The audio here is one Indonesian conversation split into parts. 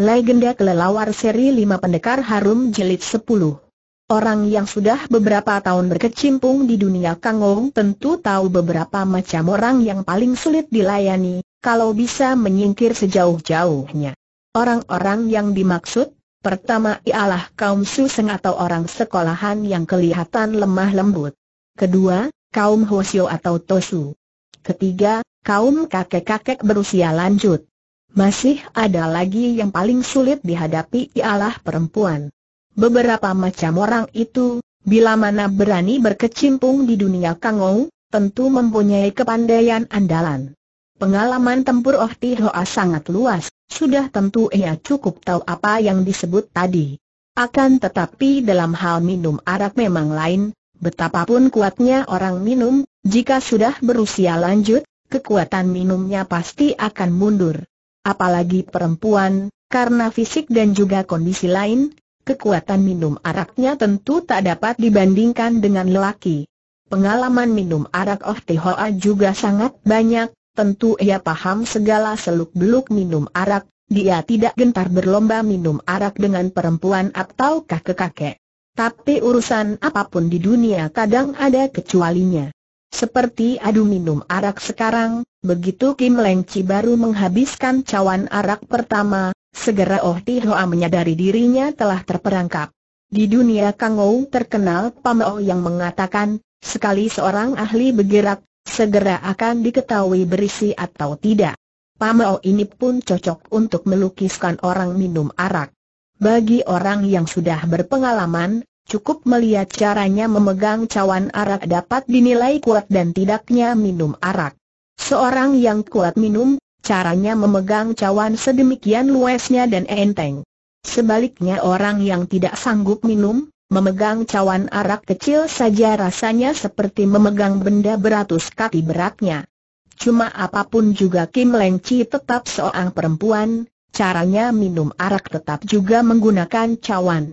Legenda Kelelawar Seri 5 Pendekar Harum jelit 10 Orang yang sudah beberapa tahun berkecimpung di dunia Kangong tentu tahu beberapa macam orang yang paling sulit dilayani, kalau bisa menyingkir sejauh-jauhnya. Orang-orang yang dimaksud, pertama ialah kaum suseng atau orang sekolahan yang kelihatan lemah lembut. Kedua, kaum hosio atau tosu. Ketiga, kaum kakek-kakek berusia lanjut. Masih ada lagi yang paling sulit dihadapi ialah perempuan. Beberapa macam orang itu, bila mana berani berkecimpung di dunia kangou, tentu mempunyai kepandaian andalan. Pengalaman tempur Oh Tihoa sangat luas, sudah tentu ia cukup tahu apa yang disebut tadi. Akan tetapi dalam hal minum arak memang lain, betapapun kuatnya orang minum, jika sudah berusia lanjut, kekuatan minumnya pasti akan mundur apalagi perempuan, karena fisik dan juga kondisi lain, kekuatan minum araknya tentu tak dapat dibandingkan dengan lelaki. Pengalaman minum arak Oh Hoa juga sangat banyak, tentu ia paham segala seluk-beluk minum arak, dia tidak gentar berlomba minum arak dengan perempuan atau kakek-kakek. Tapi urusan apapun di dunia kadang ada kecualinya. Seperti adu minum arak sekarang, begitu Kim Leng Chi baru menghabiskan cawan arak pertama, segera Oh Ti Hoa menyadari dirinya telah terperangkap. Di dunia Kang Kangou terkenal Pameo oh yang mengatakan, sekali seorang ahli bergerak, segera akan diketahui berisi atau tidak. Pameo oh ini pun cocok untuk melukiskan orang minum arak. Bagi orang yang sudah berpengalaman, Cukup melihat caranya memegang cawan arak dapat dinilai kuat dan tidaknya minum arak. Seorang yang kuat minum, caranya memegang cawan sedemikian luasnya dan enteng. Sebaliknya orang yang tidak sanggup minum, memegang cawan arak kecil saja rasanya seperti memegang benda beratus kaki beratnya. Cuma apapun juga Kim Leng Chi tetap seorang perempuan, caranya minum arak tetap juga menggunakan cawan.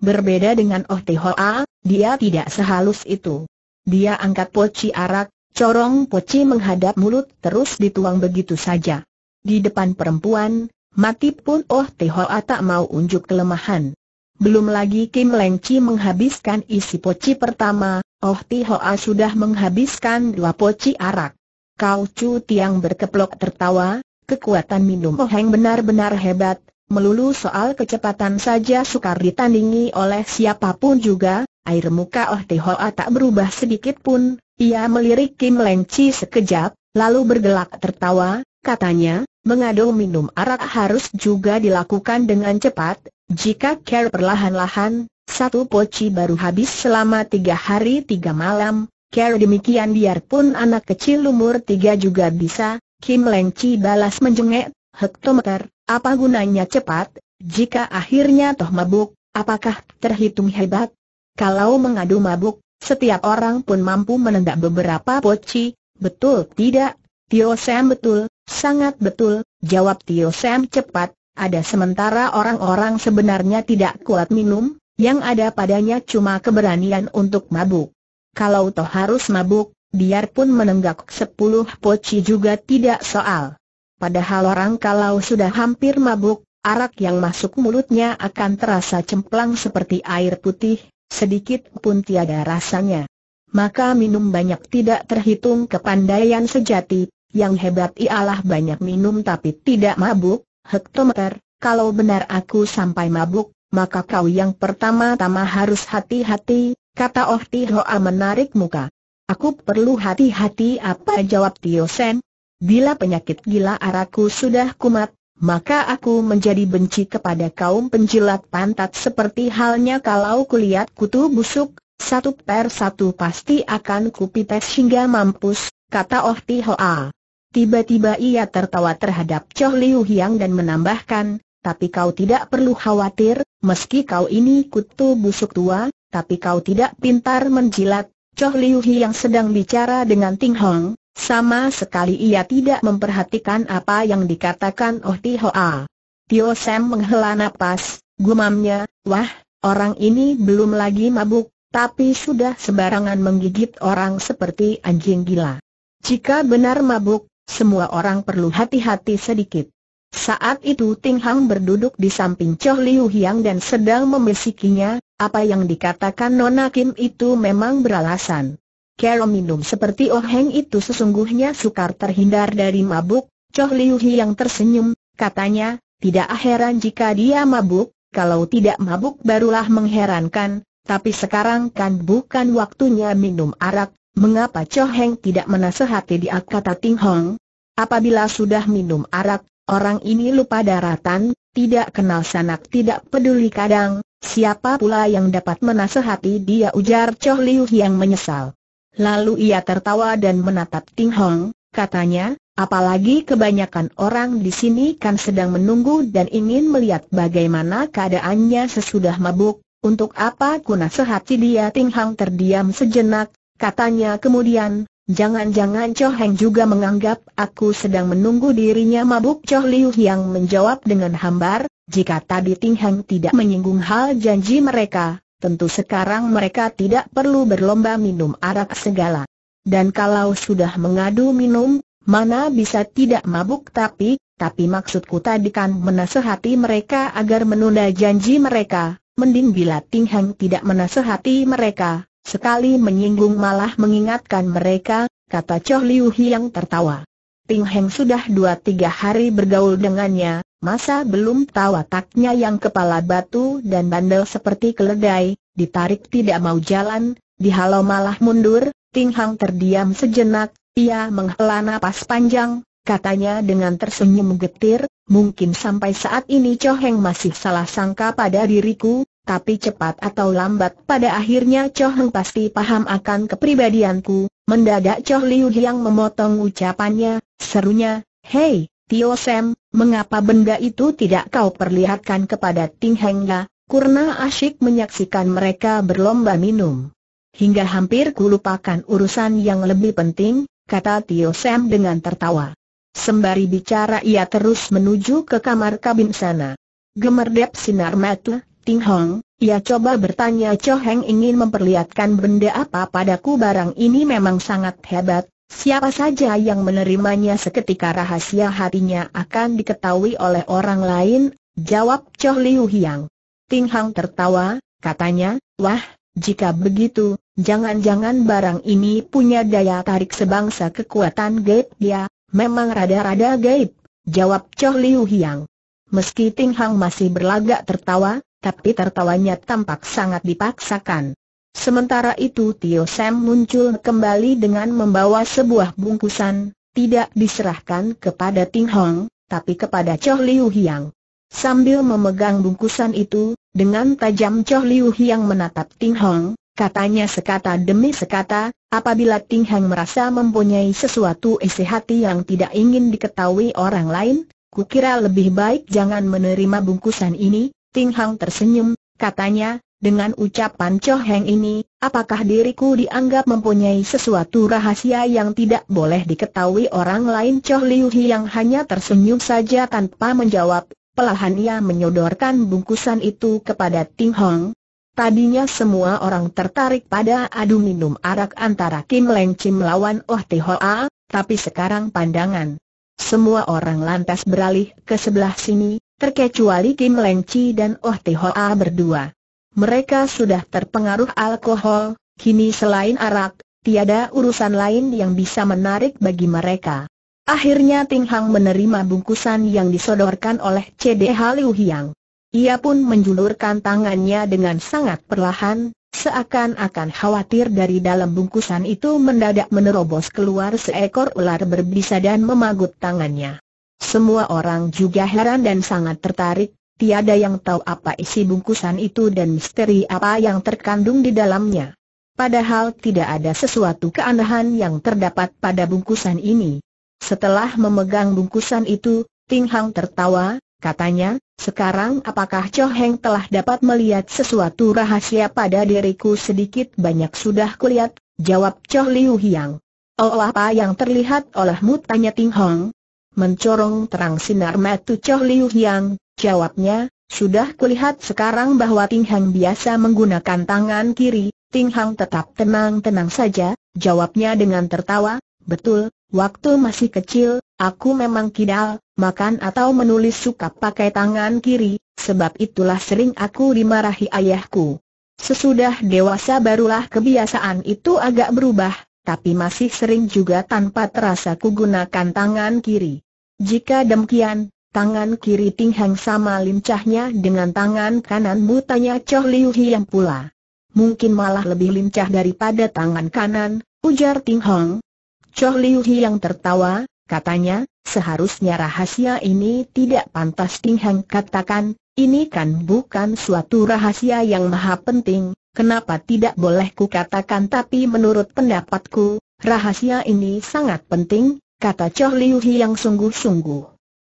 Berbeda dengan Oh Hoa, dia tidak sehalus itu. Dia angkat poci arak, corong poci menghadap mulut terus dituang begitu saja. Di depan perempuan, mati pun Oh Hoa tak mau unjuk kelemahan. Belum lagi Kim Leng Chi menghabiskan isi poci pertama, Oh Hoa sudah menghabiskan dua poci arak. Kau Chu Tiang berkeplok tertawa, kekuatan minum Oh Heng benar-benar hebat, melulu soal kecepatan saja sukar ditandingi oleh siapapun juga, air muka Oh Hoa tak berubah sedikit pun, ia melirik Kim Leng Chi sekejap, lalu bergelak tertawa, katanya, mengadu minum arak harus juga dilakukan dengan cepat, jika care perlahan-lahan, satu poci baru habis selama tiga hari tiga malam, care demikian biarpun anak kecil umur tiga juga bisa, Kim Leng Chi balas menjengek, hektometer, apa gunanya cepat, jika akhirnya toh mabuk, apakah terhitung hebat? Kalau mengadu mabuk, setiap orang pun mampu menendak beberapa poci, betul tidak? Tio Sam betul, sangat betul, jawab Tio Sam cepat, ada sementara orang-orang sebenarnya tidak kuat minum, yang ada padanya cuma keberanian untuk mabuk. Kalau toh harus mabuk, biarpun menenggak sepuluh poci juga tidak soal. Padahal orang kalau sudah hampir mabuk, arak yang masuk mulutnya akan terasa cemplang seperti air putih, sedikit pun tiada rasanya. Maka minum banyak tidak terhitung kepandaian sejati, yang hebat ialah banyak minum tapi tidak mabuk, hektometer, kalau benar aku sampai mabuk, maka kau yang pertama-tama harus hati-hati, kata Oh Tihoa menarik muka. Aku perlu hati-hati apa jawab Tio Sen, Bila penyakit gila araku sudah kumat, maka aku menjadi benci kepada kaum penjilat pantat seperti halnya kalau kulihat kutu busuk, satu per satu pasti akan kupites hingga mampus, kata Oh Ti Hoa. Tiba-tiba ia tertawa terhadap Choh Liu Hiang dan menambahkan, tapi kau tidak perlu khawatir, meski kau ini kutu busuk tua, tapi kau tidak pintar menjilat. Choh Liu Hiang sedang bicara dengan Ting Hong, sama sekali ia tidak memperhatikan apa yang dikatakan Oh Hoa. Tio Sam menghela nafas, gumamnya, wah, orang ini belum lagi mabuk, tapi sudah sembarangan menggigit orang seperti anjing gila. Jika benar mabuk, semua orang perlu hati-hati sedikit. Saat itu Ting Hang berduduk di samping Choh Liu Hiang dan sedang memisikinya, apa yang dikatakan Nona Kim itu memang beralasan. Kero minum seperti oheng itu sesungguhnya sukar terhindar dari mabuk, Choh Liu Hi yang tersenyum, katanya, tidak heran jika dia mabuk, kalau tidak mabuk barulah mengherankan, tapi sekarang kan bukan waktunya minum arak, mengapa Choh Heng tidak menasehati dia kata Ting Hong? Apabila sudah minum arak, orang ini lupa daratan, tidak kenal sanak tidak peduli kadang, siapa pula yang dapat menasehati dia ujar Choh Liu yang menyesal. Lalu ia tertawa dan menatap Ting Hong, katanya, apalagi kebanyakan orang di sini kan sedang menunggu dan ingin melihat bagaimana keadaannya sesudah mabuk, untuk apa ku nasihati dia Ting Hong terdiam sejenak, katanya kemudian, jangan-jangan Cho Heng juga menganggap aku sedang menunggu dirinya mabuk Cho Liu yang menjawab dengan hambar, jika tadi Ting Hong tidak menyinggung hal janji mereka, tentu sekarang mereka tidak perlu berlomba minum arak segala. Dan kalau sudah mengadu minum, mana bisa tidak mabuk tapi, tapi maksudku tadi kan menasehati mereka agar menunda janji mereka, mending bila Ting Hang tidak menasehati mereka, sekali menyinggung malah mengingatkan mereka, kata Choh Liu Hiang tertawa. Ting Heng sudah dua tiga hari bergaul dengannya, Masa belum tahu ataknya yang kepala batu dan bandel seperti keledai, ditarik tidak mau jalan, dihalau malah mundur, Ting Hang terdiam sejenak, ia menghela napas panjang, katanya dengan tersenyum getir, mungkin sampai saat ini Cho Heng masih salah sangka pada diriku, tapi cepat atau lambat pada akhirnya Cho Heng pasti paham akan kepribadianku. Mendadak Cho Liu yang memotong ucapannya, serunya, Hei, Tio Sam, Mengapa benda itu tidak kau perlihatkan kepada Ting Heng Ya? Kurna asyik menyaksikan mereka berlomba minum. Hingga hampir kulupakan urusan yang lebih penting, kata Tio Sam dengan tertawa. Sembari bicara ia terus menuju ke kamar kabin sana. Gemerdep sinar mata, Ting Hong, ia coba bertanya Cho Heng ingin memperlihatkan benda apa padaku barang ini memang sangat hebat, Siapa saja yang menerimanya seketika rahasia hatinya akan diketahui oleh orang lain, jawab Choh Liu Hiang. Ting Hang tertawa, katanya, wah, jika begitu, jangan-jangan barang ini punya daya tarik sebangsa kekuatan gaib dia, memang rada-rada gaib, jawab Choh Liu Hiang. Meski Ting Hang masih berlagak tertawa, tapi tertawanya tampak sangat dipaksakan. Sementara itu Tio Sam muncul kembali dengan membawa sebuah bungkusan, tidak diserahkan kepada Ting Hong, tapi kepada Choh Liu Hiang. Sambil memegang bungkusan itu, dengan tajam Choh Liu Hiang menatap Ting Hong, katanya sekata demi sekata, apabila Ting Hong merasa mempunyai sesuatu isi hati yang tidak ingin diketahui orang lain, kukira lebih baik jangan menerima bungkusan ini, Ting Hong tersenyum, katanya, dengan ucapan Cho Heng ini, apakah diriku dianggap mempunyai sesuatu rahasia yang tidak boleh diketahui orang lain? Choh Liu Hi yang hanya tersenyum saja tanpa menjawab, pelahan ia menyodorkan bungkusan itu kepada Ting Hong. Tadinya semua orang tertarik pada adu minum arak antara Kim Leng Chim lawan Oh Ti A, tapi sekarang pandangan. Semua orang lantas beralih ke sebelah sini, terkecuali Kim Leng Chi dan Oh Ti A berdua. Mereka sudah terpengaruh alkohol, kini selain arak, tiada urusan lain yang bisa menarik bagi mereka. Akhirnya Ting Hang menerima bungkusan yang disodorkan oleh CD Haliu Hiang. Ia pun menjulurkan tangannya dengan sangat perlahan, seakan-akan khawatir dari dalam bungkusan itu mendadak menerobos keluar seekor ular berbisa dan memagut tangannya. Semua orang juga heran dan sangat tertarik, tiada yang tahu apa isi bungkusan itu dan misteri apa yang terkandung di dalamnya. Padahal tidak ada sesuatu keanehan yang terdapat pada bungkusan ini. Setelah memegang bungkusan itu, Ting Hang tertawa, katanya, sekarang apakah Cho Heng telah dapat melihat sesuatu rahasia pada diriku sedikit banyak sudah kulihat, jawab Cho Liu Hiang. Oh apa yang terlihat olehmu tanya Ting Hong. Mencorong terang sinar mata Cho Liu Hiang, Jawabnya, sudah kulihat sekarang bahwa Ting Hang biasa menggunakan tangan kiri, Ting Hang tetap tenang-tenang saja, jawabnya dengan tertawa, betul, waktu masih kecil, aku memang kidal, makan atau menulis suka pakai tangan kiri, sebab itulah sering aku dimarahi ayahku. Sesudah dewasa barulah kebiasaan itu agak berubah, tapi masih sering juga tanpa terasa kugunakan tangan kiri. Jika demikian, Tangan kiri Ting Hang sama lincahnya dengan tangan kananmu tanya Choh Liu Hiang pula. Mungkin malah lebih lincah daripada tangan kanan, ujar Ting Hong. Choh Liu Hiang tertawa, katanya, seharusnya rahasia ini tidak pantas Ting Hang katakan, ini kan bukan suatu rahasia yang maha penting, kenapa tidak boleh katakan? tapi menurut pendapatku, rahasia ini sangat penting, kata Choh Liu Hiang sungguh-sungguh.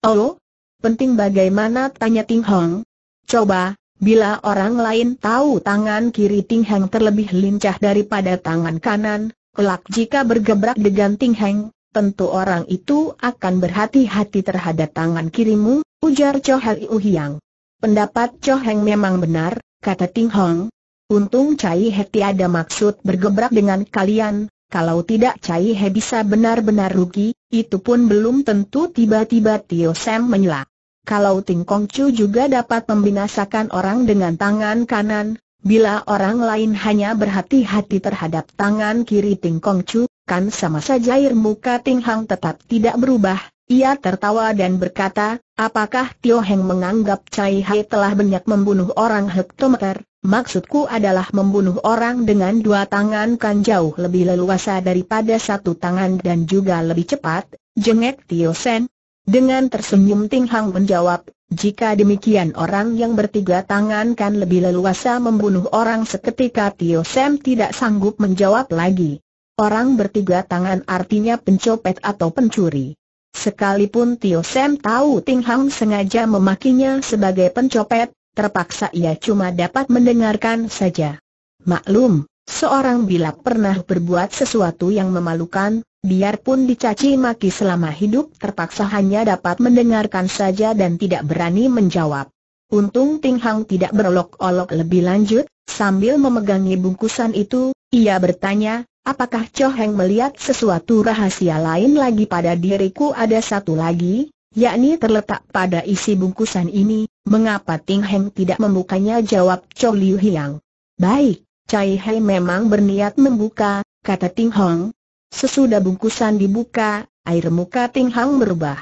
Oh, Penting bagaimana tanya Ting Hong? Coba, bila orang lain tahu tangan kiri Ting Hong terlebih lincah daripada tangan kanan, kelak jika bergebrak dengan Ting Hong, tentu orang itu akan berhati-hati terhadap tangan kirimu, ujar Cho Hai Hiang. Pendapat Cho Heng memang benar, kata Ting Hong. Untung Cai Heti ada maksud bergebrak dengan kalian, kalau tidak Cai He bisa benar-benar rugi, itu pun belum tentu tiba-tiba Tio Sam menyela. Kalau Ting Kong Chu juga dapat membinasakan orang dengan tangan kanan, bila orang lain hanya berhati-hati terhadap tangan kiri Ting Kong Chu, kan sama saja air muka Ting Hang tetap tidak berubah. Ia tertawa dan berkata, apakah Tio Heng menganggap Cai He telah banyak membunuh orang hektometer? Maksudku adalah membunuh orang dengan dua tangan kan jauh lebih leluasa daripada satu tangan dan juga lebih cepat, jengek Tio Sen. Dengan tersenyum Ting Hang menjawab, jika demikian orang yang bertiga tangan kan lebih leluasa membunuh orang seketika Tio Sen tidak sanggup menjawab lagi. Orang bertiga tangan artinya pencopet atau pencuri. Sekalipun Tio Sam tahu Ting Hang sengaja memakinya sebagai pencopet, terpaksa ia cuma dapat mendengarkan saja. Maklum, seorang bila pernah berbuat sesuatu yang memalukan, biarpun dicaci maki selama hidup terpaksa hanya dapat mendengarkan saja dan tidak berani menjawab. Untung Ting Hang tidak berolok-olok lebih lanjut, sambil memegangi bungkusan itu, ia bertanya, apakah Cho Heng melihat sesuatu rahasia lain lagi pada diriku ada satu lagi, yakni terletak pada isi bungkusan ini, mengapa Ting Heng tidak membukanya jawab Chou Liu Hiang. Baik, Cai Hei memang berniat membuka, kata Ting Hong. Sesudah bungkusan dibuka, air muka Ting Hong berubah.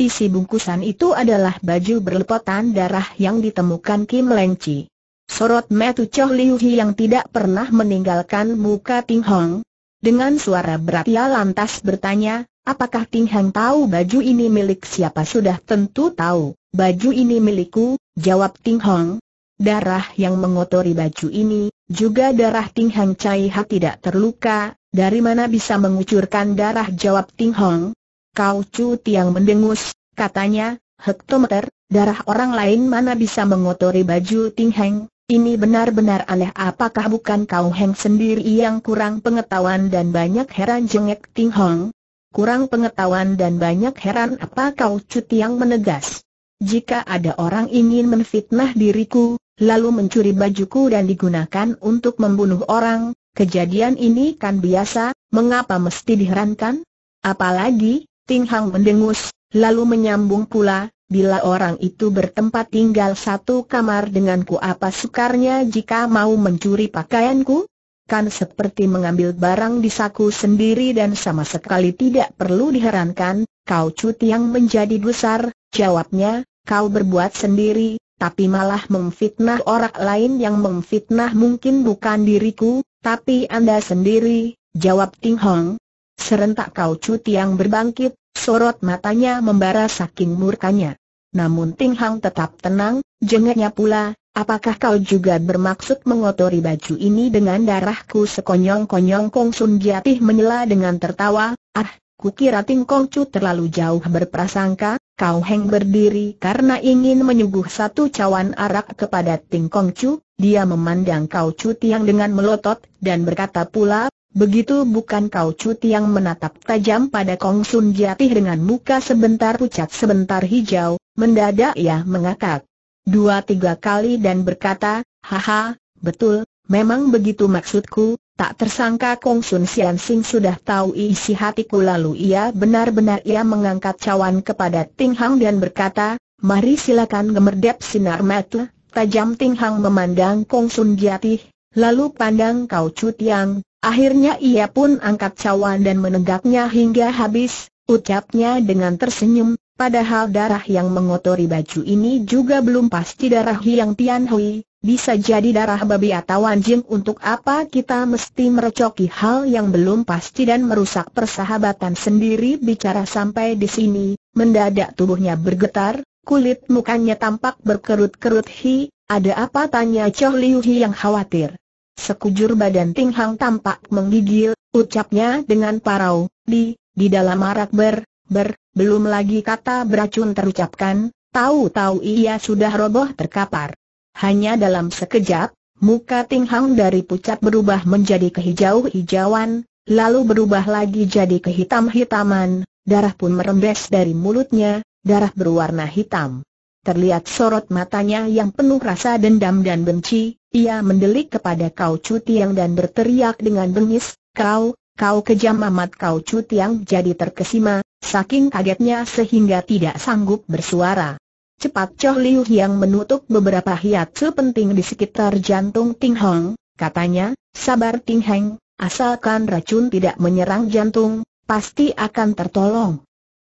Isi bungkusan itu adalah baju berlepotan darah yang ditemukan Kim Leng Chi. Sorot metu Chou Liu Hiang tidak pernah meninggalkan muka Ting Hong. Dengan suara berat ia lantas bertanya, Apakah Ting Hang tahu baju ini milik siapa? Sudah tentu tahu, baju ini milikku, jawab Ting Hong. Darah yang mengotori baju ini, juga darah Ting Hang Chai Ha tidak terluka, dari mana bisa mengucurkan darah jawab Ting Hong? Kau Chu Tiang mendengus, katanya, hektometer, darah orang lain mana bisa mengotori baju Ting Hang? Ini benar-benar aneh apakah bukan kau Heng sendiri yang kurang pengetahuan dan banyak heran jengek Ting Hong? kurang pengetahuan dan banyak heran apa kau cuti yang menegas. Jika ada orang ingin menfitnah diriku, lalu mencuri bajuku dan digunakan untuk membunuh orang, kejadian ini kan biasa, mengapa mesti diherankan? Apalagi, Ting Hang mendengus, lalu menyambung pula, bila orang itu bertempat tinggal satu kamar denganku apa sukarnya jika mau mencuri pakaianku? Kan seperti mengambil barang di saku sendiri dan sama sekali tidak perlu diherankan, kau cuti yang menjadi besar, jawabnya, kau berbuat sendiri, tapi malah memfitnah orang lain yang memfitnah mungkin bukan diriku, tapi anda sendiri, jawab Ting Hong. Serentak kau cuti yang berbangkit, sorot matanya membara saking murkanya. Namun Ting Hong tetap tenang, jengahnya pula, Apakah kau juga bermaksud mengotori baju ini dengan darahku sekonyong-konyong Kong Sun Giatih menyela dengan tertawa, ah, kira Ting Kong Chu terlalu jauh berprasangka, kau heng berdiri karena ingin menyuguh satu cawan arak kepada Ting Kong Chu, dia memandang kau Chu Tiang dengan melotot, dan berkata pula, begitu bukan kau Chu Tiang menatap tajam pada Kong Sun Giatih dengan muka sebentar pucat sebentar hijau, mendadak ia mengakak dua tiga kali dan berkata, haha, betul, memang begitu maksudku, tak tersangka Kong Sun Sian Sing sudah tahu isi hatiku lalu ia benar-benar ia mengangkat cawan kepada Ting Hang dan berkata, mari silakan gemerdep sinar mata, tajam Ting Hang memandang Kong Sun Giatih, lalu pandang Kau Chu Tiang. akhirnya ia pun angkat cawan dan menegaknya hingga habis, ucapnya dengan tersenyum, Padahal darah yang mengotori baju ini juga belum pasti darah Hiang Tian Hui, bisa jadi darah babi atau anjing untuk apa kita mesti merecoki hal yang belum pasti dan merusak persahabatan sendiri bicara sampai di sini, mendadak tubuhnya bergetar, kulit mukanya tampak berkerut-kerut hi, ada apa tanya Choh Liu Hi yang khawatir. Sekujur badan Ting Hang tampak menggigil, ucapnya dengan parau, di, di dalam arak ber, ber, belum lagi kata beracun terucapkan, tahu-tahu ia sudah roboh terkapar. Hanya dalam sekejap, muka Ting Hang dari pucat berubah menjadi kehijau-hijauan, lalu berubah lagi jadi kehitam-hitaman, darah pun merembes dari mulutnya, darah berwarna hitam. Terlihat sorot matanya yang penuh rasa dendam dan benci, ia mendelik kepada Kau Cutiang dan berteriak dengan bengis, Kau, kau kejam amat Kau Cutiang jadi terkesima, saking kagetnya sehingga tidak sanggup bersuara. Cepat Choh Liu yang menutup beberapa hiat sepenting di sekitar jantung Ting Hong, katanya, sabar Ting Heng, asalkan racun tidak menyerang jantung, pasti akan tertolong.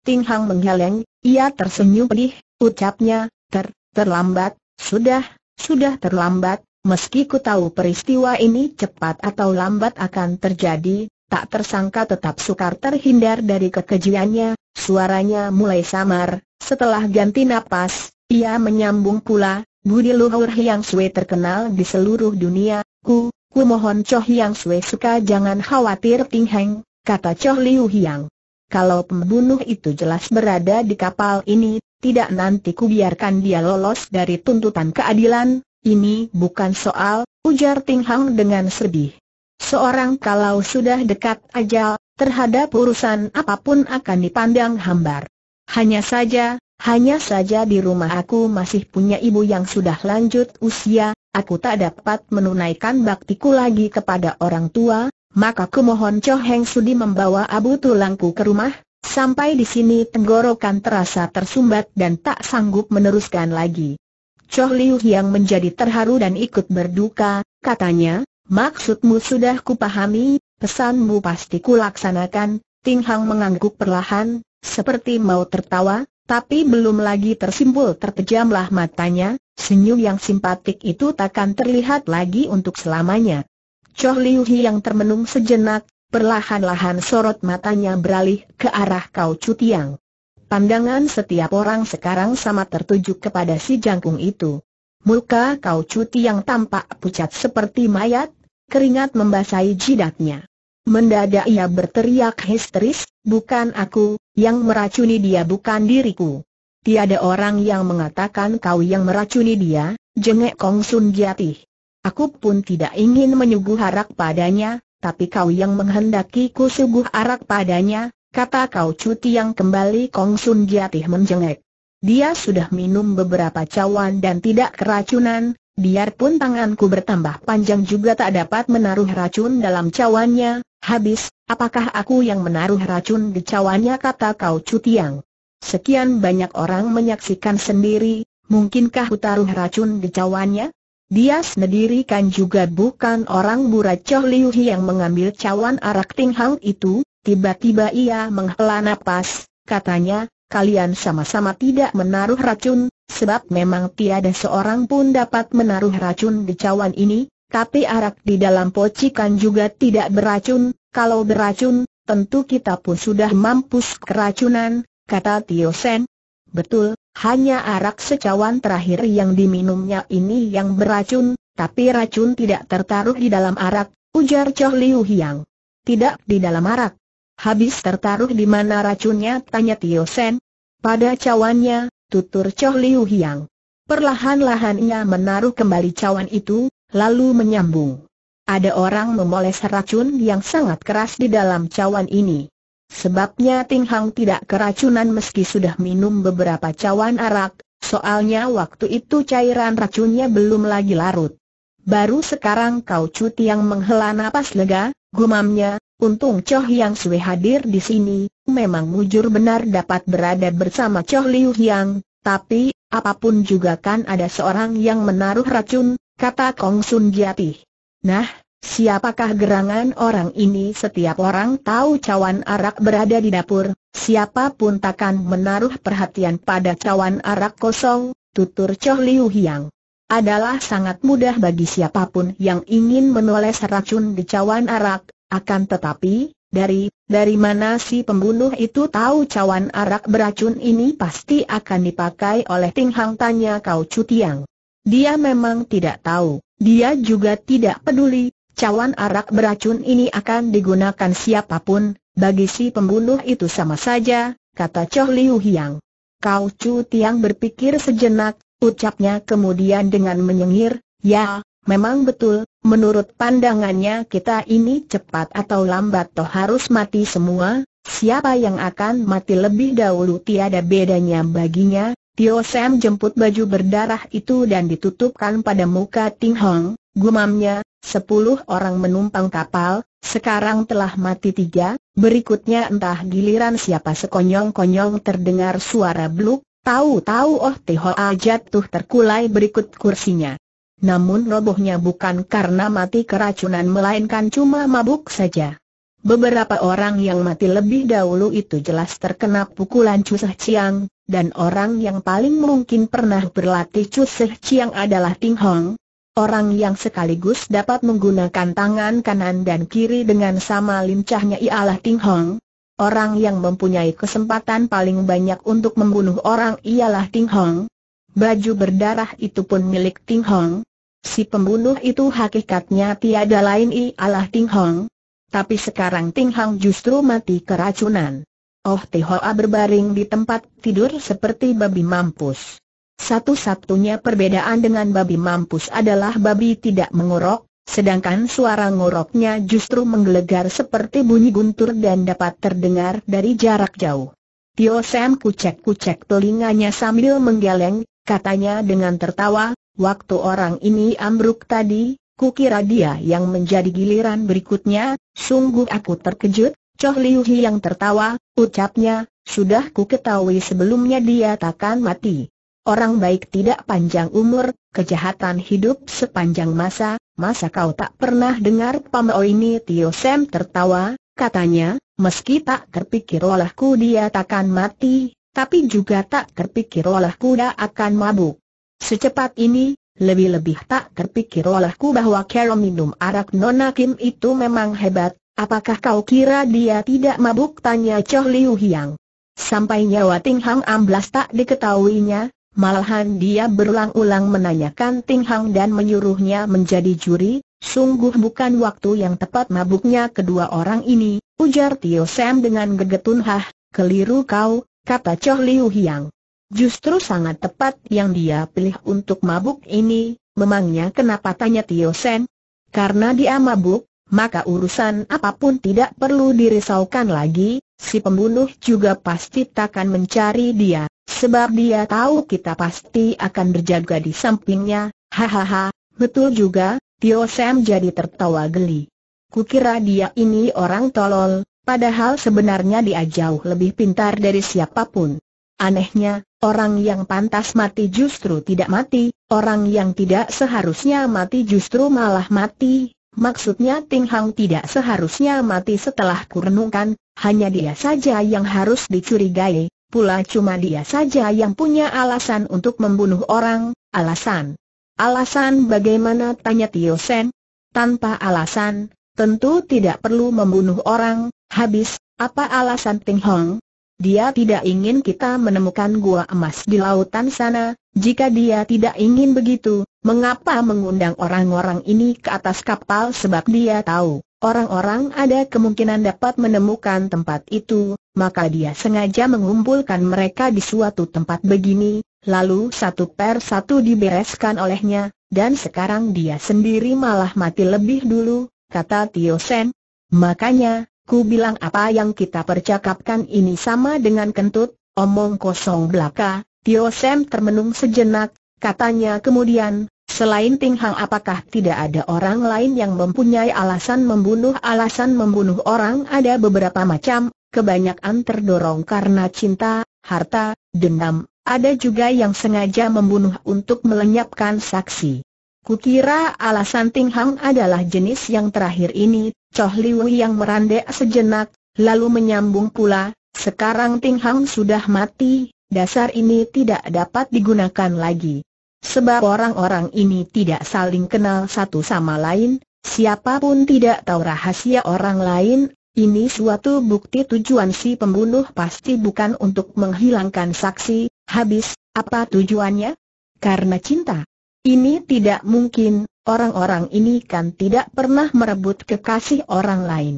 Ting Hong menggeleng, ia tersenyum pedih, ucapnya, ter, terlambat, sudah, sudah terlambat, meski ku tahu peristiwa ini cepat atau lambat akan terjadi, tak tersangka tetap sukar terhindar dari kekejiannya, suaranya mulai samar, setelah ganti napas, ia menyambung pula, Budi Luhur Hiang Sui terkenal di seluruh dunia, ku, ku mohon Choh Hiang Sui suka jangan khawatir Ting Heng, kata Choh Liu Hiang. Kalau pembunuh itu jelas berada di kapal ini, tidak nanti ku biarkan dia lolos dari tuntutan keadilan, ini bukan soal, ujar Ting Hang dengan sedih. Seorang kalau sudah dekat ajal, terhadap urusan apapun akan dipandang hambar. Hanya saja, hanya saja di rumah aku masih punya ibu yang sudah lanjut usia, aku tak dapat menunaikan baktiku lagi kepada orang tua, maka ku mohon Choheng Heng Sudi membawa abu tulangku ke rumah, sampai di sini tenggorokan terasa tersumbat dan tak sanggup meneruskan lagi. Choh Liu yang menjadi terharu dan ikut berduka, katanya, Maksudmu sudah kupahami, pesanmu pasti kulaksanakan, Ting Hang mengangguk perlahan, seperti mau tertawa, tapi belum lagi tersimpul terpejamlah matanya, senyum yang simpatik itu takkan terlihat lagi untuk selamanya. Choh Liu Hi yang termenung sejenak, perlahan-lahan sorot matanya beralih ke arah Kau Tiang. Pandangan setiap orang sekarang sama tertuju kepada si jangkung itu. Muka Kau Chu yang tampak pucat seperti mayat, keringat membasahi jidatnya. Mendadak ia berteriak histeris, bukan aku, yang meracuni dia bukan diriku. Tiada orang yang mengatakan kau yang meracuni dia, jengek Kong Sun Giatih. Aku pun tidak ingin menyuguh arak padanya, tapi kau yang menghendakiku suguh arak padanya, kata kau cuti yang kembali Kong Sun Giatih menjengek. Dia sudah minum beberapa cawan dan tidak keracunan, biarpun tanganku bertambah panjang juga tak dapat menaruh racun dalam cawannya, habis, apakah aku yang menaruh racun di cawannya kata kau Cutiang. Sekian banyak orang menyaksikan sendiri, mungkinkah kutaruh racun di cawannya? Dia sendiri kan juga bukan orang buracoh Liu Hi yang mengambil cawan arak Ting Hang itu, tiba-tiba ia menghela nafas, katanya, kalian sama-sama tidak menaruh racun, sebab memang tiada seorang pun dapat menaruh racun di cawan ini, tapi arak di dalam pocikan juga tidak beracun, kalau beracun, tentu kita pun sudah mampus keracunan, kata Tio Sen. Betul, hanya arak secawan terakhir yang diminumnya ini yang beracun, tapi racun tidak tertaruh di dalam arak, ujar Choh Liu Hiang. Tidak di dalam arak, Habis tertaruh di mana racunnya tanya Tio Sen. Pada cawannya, tutur Choh Liu Hiang. Perlahan-lahan ia menaruh kembali cawan itu, lalu menyambung. Ada orang memoles racun yang sangat keras di dalam cawan ini. Sebabnya Ting Hang tidak keracunan meski sudah minum beberapa cawan arak, soalnya waktu itu cairan racunnya belum lagi larut. Baru sekarang kau cuti yang menghela napas lega, gumamnya, Untung Choh Yang Sui hadir di sini, memang mujur benar dapat berada bersama Choh Liu Yang, tapi, apapun juga kan ada seorang yang menaruh racun, kata Kong Sun Giati. Nah, Siapakah gerangan orang ini? Setiap orang tahu cawan arak berada di dapur, siapapun takkan menaruh perhatian pada cawan arak kosong, tutur Choh Liu Hiang. Adalah sangat mudah bagi siapapun yang ingin menoles racun di cawan arak, akan tetapi, dari, dari mana si pembunuh itu tahu cawan arak beracun ini pasti akan dipakai oleh Ting Hang tanya Kau Tiang. Dia memang tidak tahu, dia juga tidak peduli, cawan arak beracun ini akan digunakan siapapun, bagi si pembunuh itu sama saja, kata Choh Liu Hiang. Kau Tiang berpikir sejenak, ucapnya kemudian dengan menyengir, ya, memang betul, Menurut pandangannya kita ini cepat atau lambat toh harus mati semua, siapa yang akan mati lebih dahulu tiada bedanya baginya, Tio Sam jemput baju berdarah itu dan ditutupkan pada muka Ting Hong, gumamnya, sepuluh orang menumpang kapal, sekarang telah mati tiga, berikutnya entah giliran siapa sekonyong-konyong terdengar suara bluk, tahu-tahu Oh Tio A tuh terkulai berikut kursinya. Namun robohnya bukan karena mati keracunan melainkan cuma mabuk saja. Beberapa orang yang mati lebih dahulu itu jelas terkena pukulan Cuseh Ciang, dan orang yang paling mungkin pernah berlatih Cuseh Ciang adalah Ting Hong, orang yang sekaligus dapat menggunakan tangan kanan dan kiri dengan sama lincahnya ialah Ting Hong. Orang yang mempunyai kesempatan paling banyak untuk membunuh orang ialah Ting Hong. Baju berdarah itu pun milik Ting Hong. Si pembunuh itu hakikatnya tiada lain ialah Ting Hong. Tapi sekarang Ting Hong justru mati keracunan. Oh Hoa berbaring di tempat tidur seperti babi mampus. Satu-satunya perbedaan dengan babi mampus adalah babi tidak mengorok, sedangkan suara ngoroknya justru menggelegar seperti bunyi guntur dan dapat terdengar dari jarak jauh. Tio Sam kucek-kucek telinganya sambil menggeleng, katanya dengan tertawa, waktu orang ini ambruk tadi, kukira dia yang menjadi giliran berikutnya, sungguh aku terkejut, Choh Liu Hi yang tertawa, ucapnya, sudah ku ketahui sebelumnya dia takkan mati. Orang baik tidak panjang umur, kejahatan hidup sepanjang masa, masa kau tak pernah dengar pamau ini Tio Sam tertawa, katanya, meski tak terpikir olehku dia takkan mati, tapi juga tak terpikir oleh kuda akan mabuk. Secepat ini, lebih-lebih tak terpikir olehku bahwa Carol minum arak Nona Kim itu memang hebat, apakah kau kira dia tidak mabuk? Tanya Choh Liu Hiang. Sampai nyawa Ting Hang amblas tak diketahuinya, malahan dia berulang-ulang menanyakan Ting Hang dan menyuruhnya menjadi juri, Sungguh bukan waktu yang tepat mabuknya kedua orang ini, ujar Tio Sam dengan gegetun hah, keliru kau, kata Choh Liu Hiang. Justru sangat tepat yang dia pilih untuk mabuk ini, memangnya kenapa tanya Tio Sen? Karena dia mabuk, maka urusan apapun tidak perlu dirisaukan lagi, si pembunuh juga pasti takkan mencari dia, sebab dia tahu kita pasti akan berjaga di sampingnya, hahaha, betul juga, Tio Sen jadi tertawa geli. Kukira dia ini orang tolol, Padahal sebenarnya dia jauh lebih pintar dari siapapun. Anehnya, orang yang pantas mati justru tidak mati, orang yang tidak seharusnya mati justru malah mati. Maksudnya Ting Hang tidak seharusnya mati setelah kurenungkan, hanya dia saja yang harus dicurigai, pula cuma dia saja yang punya alasan untuk membunuh orang, alasan. Alasan bagaimana tanya Tio Sen? Tanpa alasan, Tentu tidak perlu membunuh orang, habis, apa alasan Ting Hong? Dia tidak ingin kita menemukan gua emas di lautan sana, jika dia tidak ingin begitu, mengapa mengundang orang-orang ini ke atas kapal sebab dia tahu, orang-orang ada kemungkinan dapat menemukan tempat itu, maka dia sengaja mengumpulkan mereka di suatu tempat begini, lalu satu per satu dibereskan olehnya, dan sekarang dia sendiri malah mati lebih dulu, kata Tio Sen. Makanya, ku bilang apa yang kita percakapkan ini sama dengan kentut, omong kosong belaka, Tio Sen termenung sejenak, katanya kemudian, selain Ting Hang apakah tidak ada orang lain yang mempunyai alasan membunuh? Alasan membunuh orang ada beberapa macam, kebanyakan terdorong karena cinta, harta, dendam, ada juga yang sengaja membunuh untuk melenyapkan saksi. Kukira alasan Ting Hang adalah jenis yang terakhir ini, Choh Liu yang merandek sejenak, lalu menyambung pula, sekarang Ting Hang sudah mati, dasar ini tidak dapat digunakan lagi. Sebab orang-orang ini tidak saling kenal satu sama lain, siapapun tidak tahu rahasia orang lain, ini suatu bukti tujuan si pembunuh pasti bukan untuk menghilangkan saksi, habis, apa tujuannya? Karena cinta. Ini tidak mungkin, orang-orang ini kan tidak pernah merebut kekasih orang lain.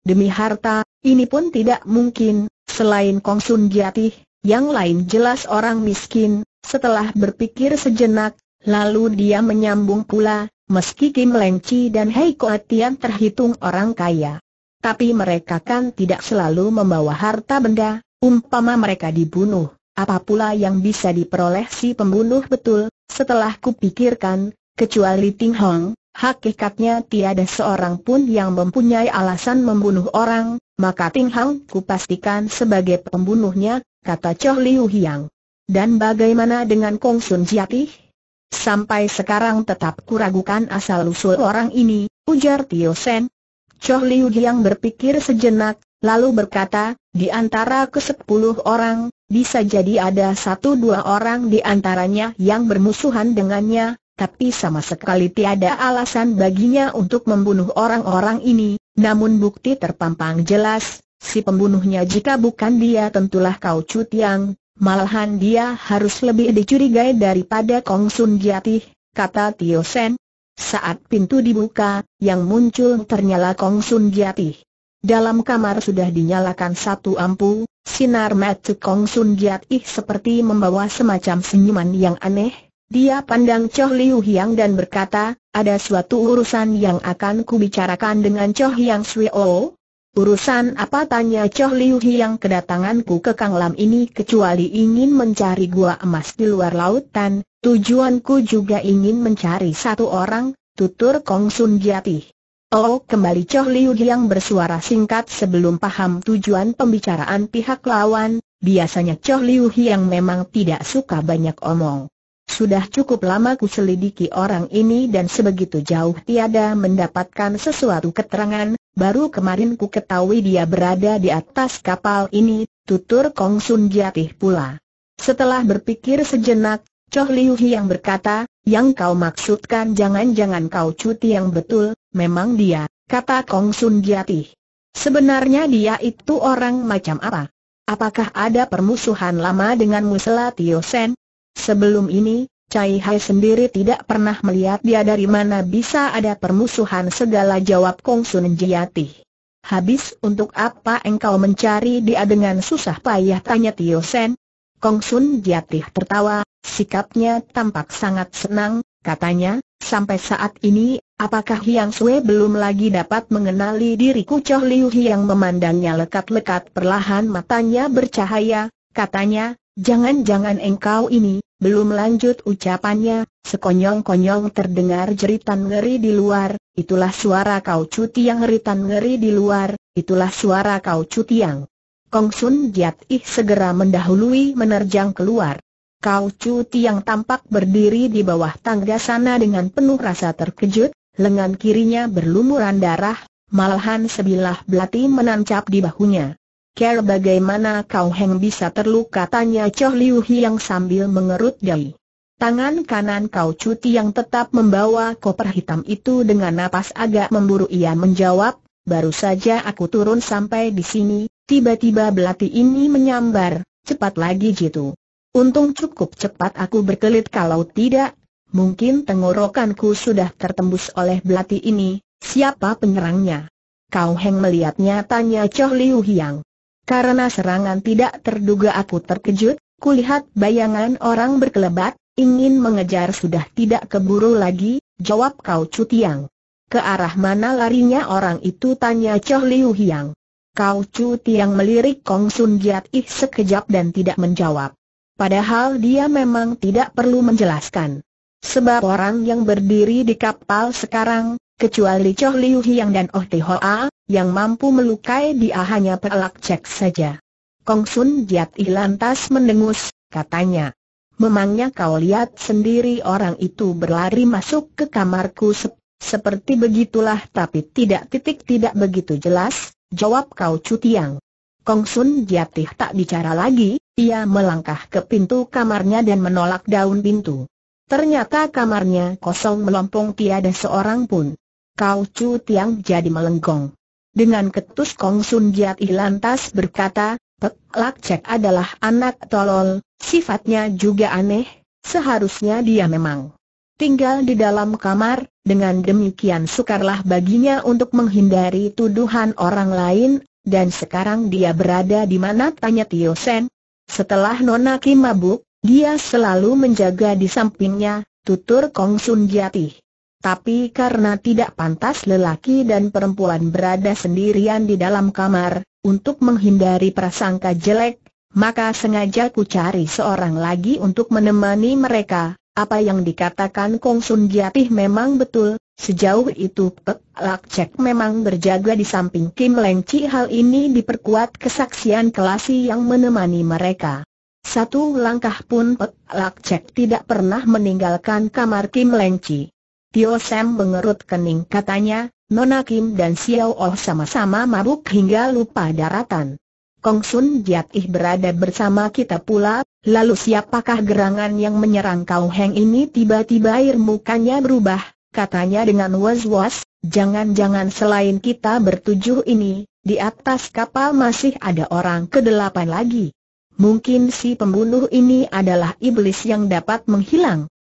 Demi harta, ini pun tidak mungkin, selain Kong Sun Jatih, yang lain jelas orang miskin, setelah berpikir sejenak, lalu dia menyambung pula, meski Kim Leng Chi dan Hei Koatian terhitung orang kaya. Tapi mereka kan tidak selalu membawa harta benda, umpama mereka dibunuh, apa pula yang bisa diperoleh si pembunuh betul, setelah kupikirkan, kecuali Ting Hong, hakikatnya tiada seorang pun yang mempunyai alasan membunuh orang, maka Ting Hong kupastikan sebagai pembunuhnya, kata Choh Liu Hiang. Dan bagaimana dengan Kong Sun Jiatih? Sampai sekarang tetap kuragukan asal-usul orang ini, ujar Tio Sen. Choh Liu Hiang berpikir sejenak, lalu berkata, di antara kesepuluh orang, bisa jadi ada satu dua orang di antaranya yang bermusuhan dengannya, tapi sama sekali tiada alasan baginya untuk membunuh orang-orang ini, namun bukti terpampang jelas, si pembunuhnya jika bukan dia tentulah kau Cut Yang, malahan dia harus lebih dicurigai daripada Kong Sun Giatih, kata Tio Sen. Saat pintu dibuka, yang muncul ternyala Kong Sun Giatih. Dalam kamar sudah dinyalakan satu ampu, sinar mata Kong Sun Giat Ih seperti membawa semacam senyuman yang aneh. Dia pandang Choh Liu Hiang dan berkata, ada suatu urusan yang akan kubicarakan dengan Choh Yang O. Urusan apa tanya Choh Liu Hiang kedatanganku ke Kang Lam ini kecuali ingin mencari gua emas di luar lautan, tujuanku juga ingin mencari satu orang, tutur Kong Sun Ih. Oh kembali Choh Liu yang bersuara singkat sebelum paham tujuan pembicaraan pihak lawan, biasanya Choh Liu yang memang tidak suka banyak omong. Sudah cukup lama ku selidiki orang ini dan sebegitu jauh tiada mendapatkan sesuatu keterangan, baru kemarin ku ketahui dia berada di atas kapal ini, tutur Kong Sun Jatih pula. Setelah berpikir sejenak, Choh Liu yang berkata, yang kau maksudkan jangan-jangan kau cuti yang betul, Memang dia, kata Kong Sun Giati. Sebenarnya dia itu orang macam apa? Apakah ada permusuhan lama dengan Musela Tio Sen? Sebelum ini, Cai Hai sendiri tidak pernah melihat dia dari mana bisa ada permusuhan segala jawab Kong Sun Giati. Habis untuk apa engkau mencari dia dengan susah payah tanya Tio Sen? Kong Sun Giati tertawa, sikapnya tampak sangat senang, katanya, sampai saat ini Apakah Hyang Sui belum lagi dapat mengenali diriku Choh Liu yang memandangnya lekat-lekat perlahan matanya bercahaya, katanya, jangan-jangan engkau ini, belum lanjut ucapannya, sekonyong-konyong terdengar jeritan ngeri di luar, itulah suara kau cuti yang jeritan ngeri di luar, itulah suara kau cuti yang. Kong Sun Jiat Ih segera mendahului menerjang keluar. Kau cuti yang tampak berdiri di bawah tangga sana dengan penuh rasa terkejut, lengan kirinya berlumuran darah, malahan sebilah belati menancap di bahunya. Ker bagaimana kau Heng bisa terluka tanya Choh Liu Hiang sambil mengerut dahi. Tangan kanan kau cuti yang tetap membawa koper hitam itu dengan napas agak memburu ia menjawab, baru saja aku turun sampai di sini, tiba-tiba belati ini menyambar, cepat lagi jitu. Untung cukup cepat aku berkelit kalau tidak, Mungkin tenggorokanku sudah tertembus oleh belati ini, siapa penyerangnya? Kau Heng melihatnya tanya Choh Liu Hiang. Karena serangan tidak terduga aku terkejut, kulihat bayangan orang berkelebat, ingin mengejar sudah tidak keburu lagi, jawab kau Chu Tiang. Ke arah mana larinya orang itu tanya Choh Liu Hiang. Kau Chu Tiang melirik Kong Sun Jiat Ih sekejap dan tidak menjawab. Padahal dia memang tidak perlu menjelaskan. Sebab orang yang berdiri di kapal sekarang, kecuali Choh Liu Hiang dan Oh Te yang mampu melukai dia hanya pelak cek saja. Kong Sun Jiat I lantas mendengus, katanya. Memangnya kau lihat sendiri orang itu berlari masuk ke kamarku sep seperti begitulah tapi tidak titik tidak begitu jelas, jawab kau Cutiang. Kong Sun Jiatih tak bicara lagi, ia melangkah ke pintu kamarnya dan menolak daun pintu. Ternyata kamarnya kosong melompong tiada seorang pun. Kau Chu Tiang jadi melenggong. Dengan ketus Kong Sun Jiat lantas berkata, Pek Lak Cek adalah anak tolol, sifatnya juga aneh, seharusnya dia memang tinggal di dalam kamar, dengan demikian sukarlah baginya untuk menghindari tuduhan orang lain, dan sekarang dia berada di mana tanya Tio Sen. Setelah Nona Kim mabuk, dia selalu menjaga di sampingnya, tutur Kong Sun Giatih. Tapi karena tidak pantas lelaki dan perempuan berada sendirian di dalam kamar, untuk menghindari prasangka jelek, maka sengaja ku cari seorang lagi untuk menemani mereka. Apa yang dikatakan Kong Sun Giatih memang betul, sejauh itu Pek Lak Cek memang berjaga di samping Kim Leng Chi hal ini diperkuat kesaksian kelasi yang menemani mereka. Satu langkah pun Pek Lak Cek tidak pernah meninggalkan kamar Kim Lengci. Tio Sam mengerut kening katanya, Nona Kim dan Xiao Oh sama-sama mabuk hingga lupa daratan. Kong Sun Jiat Ih berada bersama kita pula, lalu siapakah gerangan yang menyerang kau Heng ini tiba-tiba air mukanya berubah, katanya dengan was-was, jangan-jangan selain kita bertujuh ini, di atas kapal masih ada orang kedelapan lagi. Mungkin si pembunuh ini adalah iblis yang dapat menghilang,